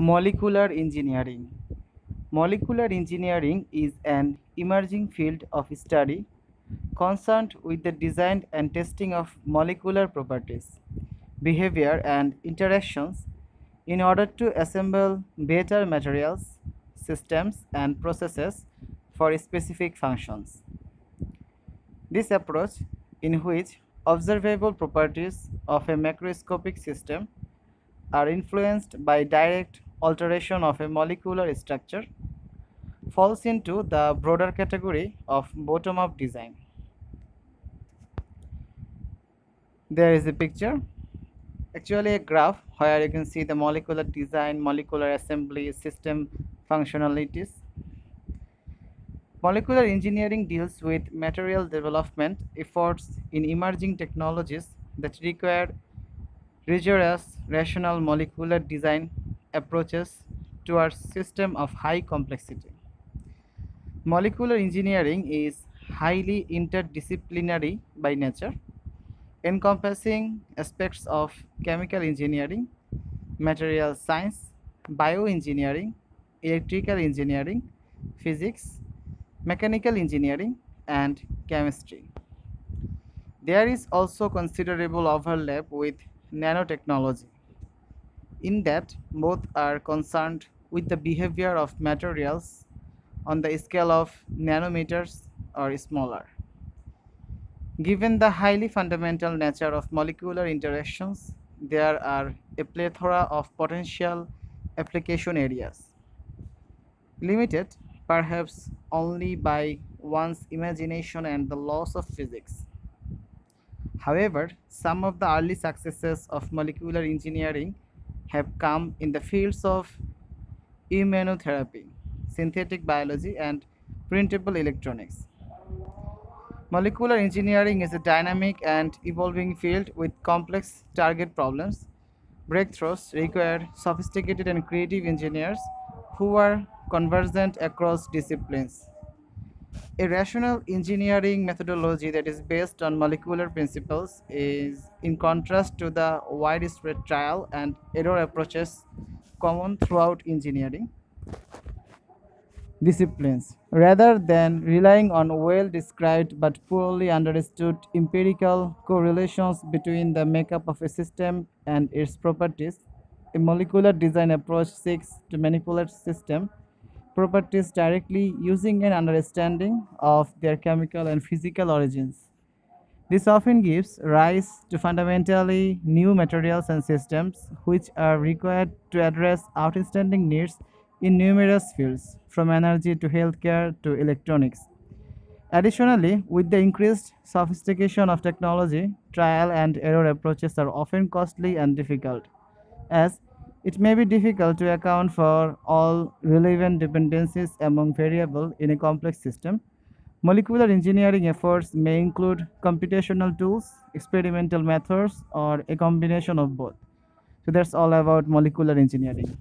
Molecular engineering. Molecular engineering is an emerging field of study concerned with the design and testing of molecular properties, behavior, and interactions in order to assemble better materials, systems, and processes for specific functions. This approach, in which observable properties of a macroscopic system are influenced by direct alteration of a molecular structure falls into the broader category of bottom-up design. There is a picture, actually a graph where you can see the molecular design, molecular assembly, system functionalities. Molecular engineering deals with material development efforts in emerging technologies that require rigorous rational molecular design approaches towards system of high complexity. Molecular engineering is highly interdisciplinary by nature, encompassing aspects of chemical engineering, material science, bioengineering, electrical engineering, physics, mechanical engineering, and chemistry. There is also considerable overlap with nanotechnology in that both are concerned with the behavior of materials on the scale of nanometers or smaller. Given the highly fundamental nature of molecular interactions, there are a plethora of potential application areas, limited perhaps only by one's imagination and the laws of physics. However, some of the early successes of molecular engineering have come in the fields of immunotherapy, synthetic biology, and printable electronics. Molecular engineering is a dynamic and evolving field with complex target problems. Breakthroughs require sophisticated and creative engineers who are conversant across disciplines. A rational engineering methodology that is based on molecular principles is in contrast to the widespread trial and error approaches common throughout engineering disciplines. Rather than relying on well described but poorly understood empirical correlations between the makeup of a system and its properties, a molecular design approach seeks to manipulate system properties directly using an understanding of their chemical and physical origins. This often gives rise to fundamentally new materials and systems which are required to address outstanding needs in numerous fields, from energy to healthcare to electronics. Additionally, with the increased sophistication of technology, trial and error approaches are often costly and difficult, as it may be difficult to account for all relevant dependencies among variables in a complex system. Molecular engineering efforts may include computational tools, experimental methods, or a combination of both. So that's all about molecular engineering.